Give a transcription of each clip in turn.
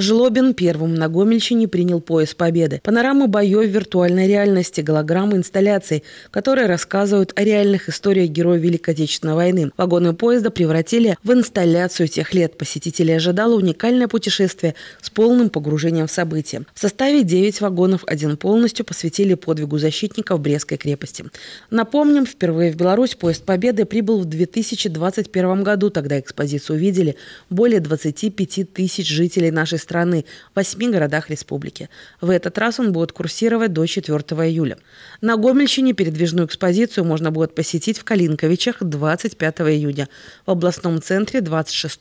Жлобин первым на Гомельщине принял пояс победы. Панорамы боев виртуальной реальности, голограммы инсталляций, которые рассказывают о реальных историях героев Великой Отечественной войны. Вагоны поезда превратили в инсталляцию тех лет. посетители ожидало уникальное путешествие с полным погружением в события. В составе 9 вагонов один полностью посвятили подвигу защитников Брестской крепости. Напомним, впервые в Беларусь поезд победы прибыл в 2021 году. Тогда экспозицию увидели более 25 тысяч жителей нашей страны страны в восьми городах республики. В этот раз он будет курсировать до 4 июля. На Гомельщине передвижную экспозицию можно будет посетить в Калинковичах 25 июня, в областном центре 26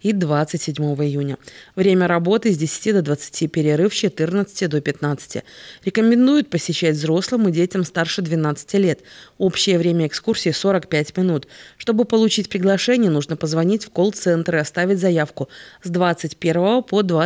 и 27 июня. Время работы с 10 до 20, перерыв с 14 до 15. Рекомендуют посещать взрослым и детям старше 12 лет. Общее время экскурсии 45 минут. Чтобы получить приглашение, нужно позвонить в колл-центр и оставить заявку с 21 по 20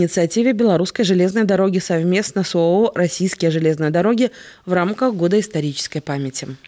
инициативе Белорусской железной дороги совместно с ООО «Российские железные дороги» в рамках Года исторической памяти.